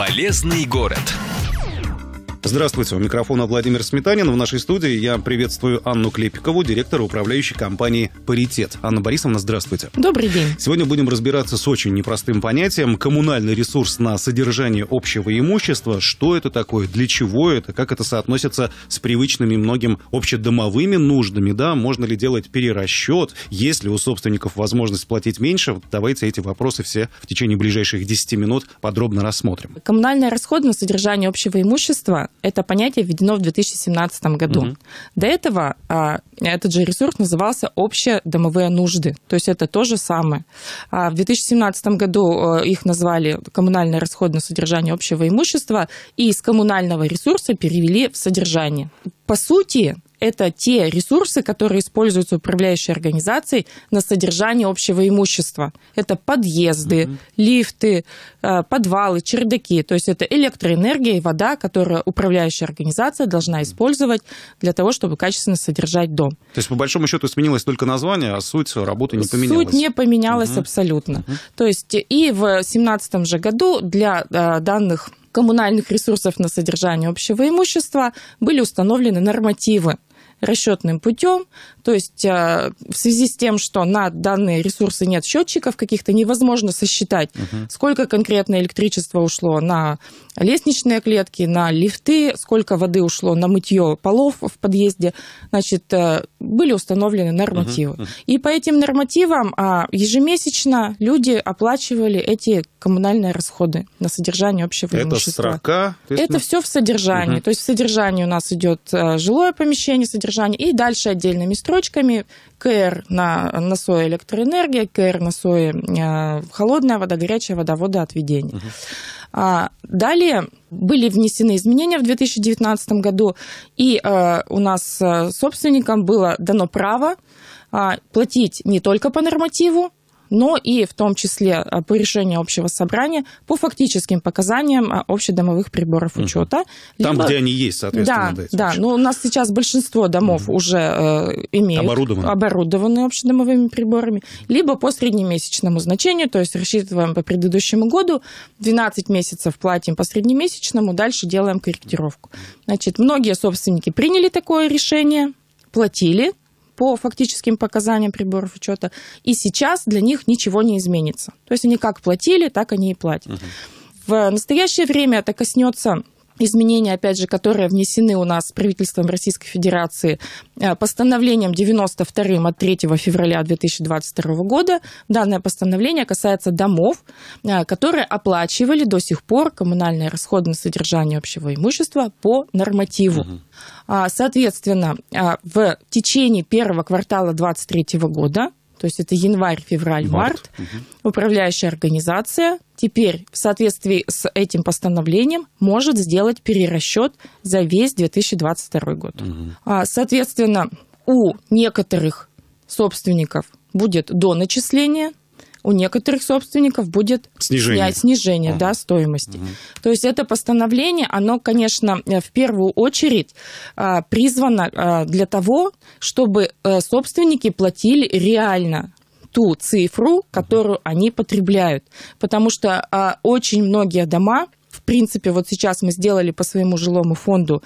Полезный город. Здравствуйте, у микрофона Владимир Сметанин. В нашей студии я приветствую Анну Клепикову, директора управляющей компании «Паритет». Анна Борисовна, здравствуйте. Добрый день. Сегодня будем разбираться с очень непростым понятием «коммунальный ресурс на содержание общего имущества». Что это такое, для чего это, как это соотносится с привычными многим общедомовыми нуждами, да, можно ли делать перерасчет, есть ли у собственников возможность платить меньше. Давайте эти вопросы все в течение ближайших 10 минут подробно рассмотрим. Коммунальные расходы на содержание общего имущества это понятие введено в 2017 году. Угу. До этого а, этот же ресурс назывался «Общие домовые нужды». То есть это то же самое. А в 2017 году а, их назвали «Коммунальные расходы на содержание общего имущества» и из коммунального ресурса перевели в содержание. По сути, это те ресурсы, которые используются управляющей организацией на содержание общего имущества. Это подъезды, угу. лифты, э, подвалы, чердаки. То есть это электроэнергия и вода, которую управляющая организация должна использовать для того, чтобы качественно содержать дом. То есть, по большому счету, сменилось только название, а суть работы не поменялась? Суть не поменялась угу. абсолютно. Угу. То есть и в 2017 же году для э, данных коммунальных ресурсов на содержание общего имущества были установлены нормативы расчетным путем, то есть э, в связи с тем, что на данные ресурсы нет счетчиков каких-то, невозможно сосчитать, угу. сколько конкретно электричества ушло на лестничные клетки, на лифты, сколько воды ушло на мытье полов в подъезде, значит, э, были установлены нормативы. Угу. И по этим нормативам а, ежемесячно люди оплачивали эти коммунальные расходы на содержание общего Это имущества. Строка, Это все в содержании. Угу. То есть в содержании у нас идет э, жилое помещение, содержание содержание. И дальше отдельными строчками КР на, на сое электроэнергия, КР на сое э, холодная вода, горячая вода, водоотведение. Угу. А, далее были внесены изменения в 2019 году, и э, у нас э, собственникам было дано право а, платить не только по нормативу, но и в том числе а, по решению общего собрания по фактическим показаниям а, общедомовых приборов учета. Угу. Там, либо... где они есть, соответственно. Да, да. Но ну, у нас сейчас большинство домов угу. уже э, имеют оборудованы. оборудованы общедомовыми приборами, либо по среднемесячному значению, то есть рассчитываем по предыдущему году, 12 месяцев платим по среднемесячному, дальше делаем корректировку. Значит, многие собственники приняли такое решение, платили, по фактическим показаниям приборов учета, и сейчас для них ничего не изменится. То есть они как платили, так они и платят. Угу. В настоящее время это коснется изменения, опять же, которые внесены у нас правительством Российской Федерации э, постановлением 92 от 3 февраля 2022 года. Данное постановление касается домов, э, которые оплачивали до сих пор коммунальные расходы на содержание общего имущества по нормативу. Угу. Соответственно, э, в течение первого квартала 2023 года то есть это январь, февраль, март, март. Угу. управляющая организация теперь в соответствии с этим постановлением может сделать перерасчет за весь 2022 год. Угу. Соответственно, у некоторых собственников будет до начисления, у некоторых собственников будет снижение, снижение да, стоимости. uh То есть это постановление, оно, конечно, э, в первую очередь а, призвано а, для того, чтобы э, собственники платили реально ту цифру, которую uh они потребляют. Потому что а, очень многие дома, в принципе, вот сейчас мы сделали по своему жилому фонду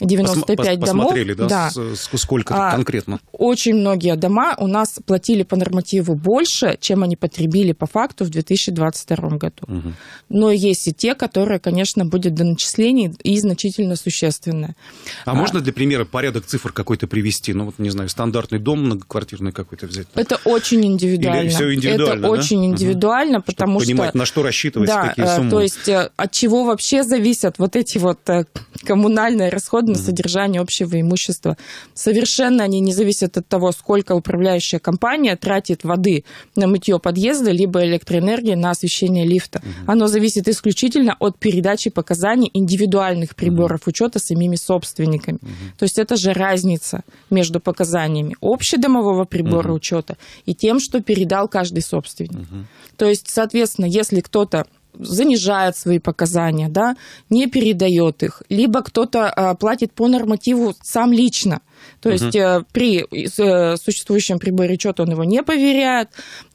95 Пос- домов. Посмотрели, да, да. С, сколько а, конкретно? Очень многие дома у нас платили по нормативу больше, чем они потребили по факту в 2022 году. Угу. Но есть и те, которые, конечно, будет до начислений и значительно существенное. А, а можно для примера порядок цифр какой-то привести? Ну, вот, не знаю, стандартный дом многоквартирный какой-то взять? Это очень индивидуально. Или все индивидуально, Это да? очень индивидуально, угу. потому Чтобы что... понимать, на что рассчитывать, да, какие э, суммы. то есть э, от чего вообще зависят вот эти вот э, коммунальные расходы на содержание общего имущества. Совершенно они не зависят от того, сколько управляющая компания тратит воды на мытье подъезда, либо электроэнергии на освещение лифта. Угу. Оно зависит исключительно от передачи показаний индивидуальных приборов угу. учета самими собственниками. Угу. То есть это же разница между показаниями общедомового прибора угу. учета и тем, что передал каждый собственник. Угу. То есть, соответственно, если кто-то занижает свои показания, да, не передает их, либо кто-то э, платит по нормативу сам лично. То угу. есть э, при э, существующем приборе учета он его не поверяет,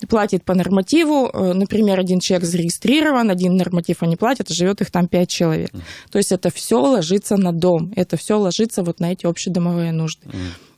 платит по нормативу. Например, один человек зарегистрирован, один норматив они платят, а живет их там пять человек. Угу. То есть это все ложится на дом, это все ложится вот на эти общедомовые нужды. Угу.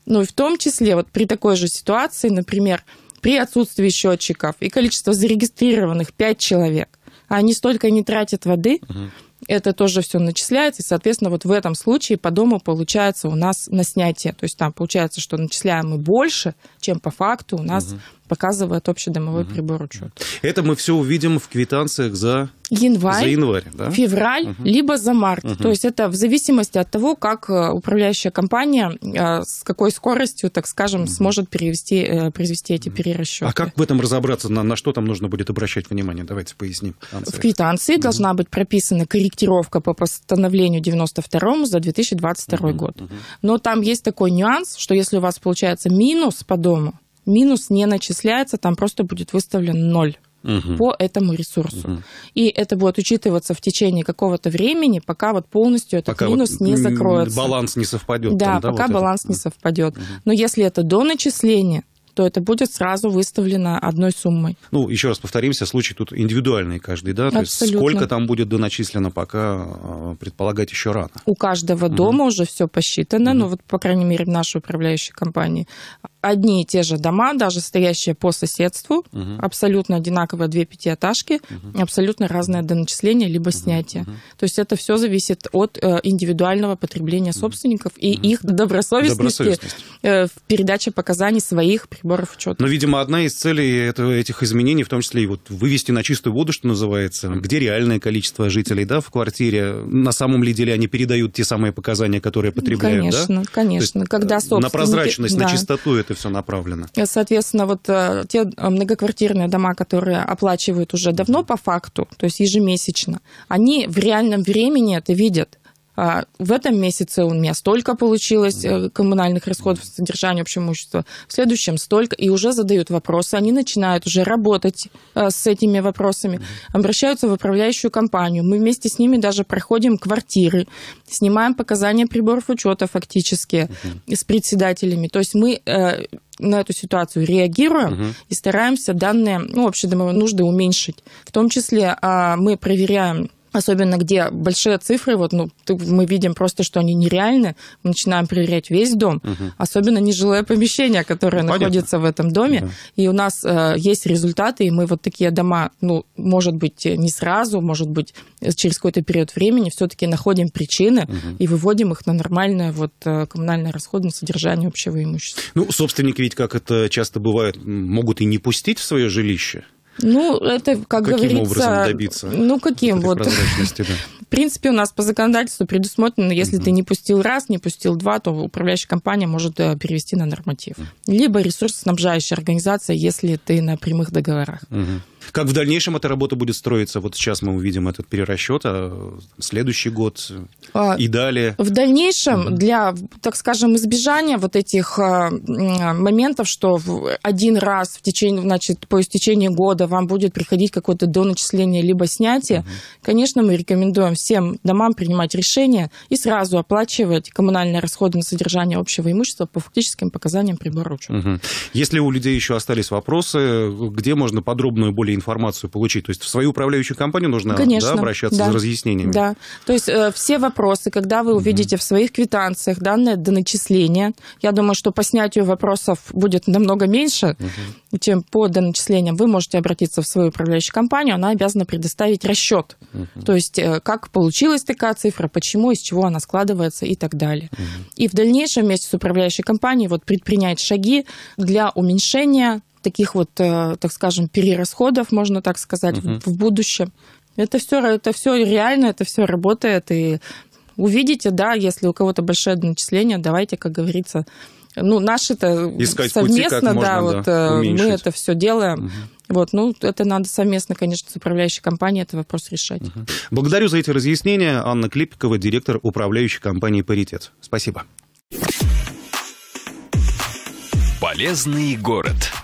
Ну и в том числе вот при такой же ситуации, например, при отсутствии счетчиков и количество зарегистрированных пять человек, они столько не тратят воды, угу. это тоже все начисляется, и, соответственно, вот в этом случае по дому получается у нас на снятие, то есть там получается, что начисляем мы больше, чем по факту у нас угу показывает общий домовой угу. прибор учета. Это мы все увидим в квитанциях за январь, за январь да? февраль, угу. либо за март. Угу. То есть это в зависимости от того, как э, управляющая компания э, с какой скоростью, так скажем, угу. сможет перевести, э, произвести эти угу. перерасчеты. А как в этом разобраться? На, на что там нужно будет обращать внимание? Давайте поясним. В квитанции угу. должна быть прописана корректировка по постановлению 92 за 2022 угу. год. Угу. Но там есть такой нюанс, что если у вас получается минус по дому, минус не начисляется, там просто будет выставлен ноль угу. по этому ресурсу. Угу. И это будет учитываться в течение какого-то времени, пока вот полностью этот пока минус вот не закроется. Баланс не совпадет. Да, там, да пока вот баланс это? не совпадет. Угу. Но если это до начисления, то это будет сразу выставлено одной суммой. Ну, еще раз повторимся, случай тут индивидуальный каждый, да? Абсолютно. То есть сколько там будет доначислено, пока э, предполагать еще рано. У каждого угу. дома уже все посчитано, угу. ну вот, по крайней мере, в нашей управляющей компании. Одни и те же дома, даже стоящие по соседству, угу. абсолютно одинаковые две пятиэтажки, угу. абсолютно разное доначисление либо угу. снятие. Угу. То есть это все зависит от э, индивидуального потребления собственников угу. и их добросовестности, добросовестности. Э, в передаче показаний своих прибылей баров в Но, видимо, одна из целей этого, этих изменений, в том числе и вот вывести на чистую воду, что называется, где реальное количество жителей да, в квартире, на самом ли деле они передают те самые показания, которые ну, потребляют, конечно, да? Конечно, конечно. Когда собственники... На прозрачность, да. на чистоту это все направлено. Э, соответственно, вот э, те э, многоквартирные дома, которые оплачивают уже давно по факту, то есть ежемесячно, они в реальном времени это видят. А, в этом месяце у меня столько получилось э, коммунальных расходов, содержания общего имущества, в следующем столько, и уже задают вопросы, они начинают уже работать э, с этими вопросами, обращаются в управляющую компанию, мы вместе с ними даже проходим квартиры, снимаем показания приборов учета фактически с председателями, то есть мы э, на эту ситуацию реагируем угу. и стараемся данные ну, общедомовые нужды уменьшить. В том числе а, мы проверяем особенно где большие цифры, вот, ну, мы видим просто, что они нереальны, мы начинаем проверять весь дом, угу. особенно нежилое помещение, которое ну, находится в этом доме, угу. и у нас э, есть результаты, и мы вот такие дома, ну, может быть, э, не сразу, может быть, э, через какой-то период времени все-таки находим причины угу. и выводим их на нормальное вот э, коммунальное расходное содержание общего имущества. Ну, собственники ведь, как это часто бывает, могут и не пустить в свое жилище, ну, это, как каким говорится... образом добиться? Ну, каким вот. В принципе, у нас по законодательству предусмотрено, если mm-hmm. ты не пустил раз, не пустил два, то управляющая компания может э, перевести на норматив. Mm-hmm. Либо ресурсоснабжающая организация, если ты на прямых договорах. Mm-hmm. Как в дальнейшем эта работа будет строиться? Вот сейчас мы увидим этот перерасчет, а следующий год а, и далее. В дальнейшем угу. для, так скажем, избежания вот этих а, моментов, что один раз в течение, значит, по истечении года вам будет приходить какое-то доначисление либо снятие, угу. конечно, мы рекомендуем всем домам принимать решение и сразу оплачивать коммунальные расходы на содержание общего имущества по фактическим показаниям прибора учета. Угу. Если у людей еще остались вопросы, где можно подробную более информацию информацию получить? То есть в свою управляющую компанию нужно Конечно, да, обращаться да. за разъяснениями? Да. То есть э, все вопросы, когда вы увидите mm в своих квитанциях данные до начисления, я думаю, что по снятию вопросов будет намного меньше, mm чем по доначислениям, вы можете обратиться в свою управляющую компанию, она обязана предоставить расчет. mm То есть э, как получилась такая цифра, почему, из чего она складывается и так далее. mm И в дальнейшем вместе с управляющей компанией вот предпринять шаги для уменьшения таких вот, э, так скажем, перерасходов, можно так сказать, угу. в будущем. Это все, это все реально, это все работает. И увидите, да, если у кого-то большое начисление, давайте, как говорится, ну, наши-то Искать совместно, пути, да, можно, вот да, э, мы это все делаем. Угу. Вот, ну, это надо совместно, конечно, с управляющей компанией этот вопрос решать. Угу. Благодарю за эти разъяснения. Анна Клепикова, директор управляющей компании «Паритет». Спасибо. Полезный город.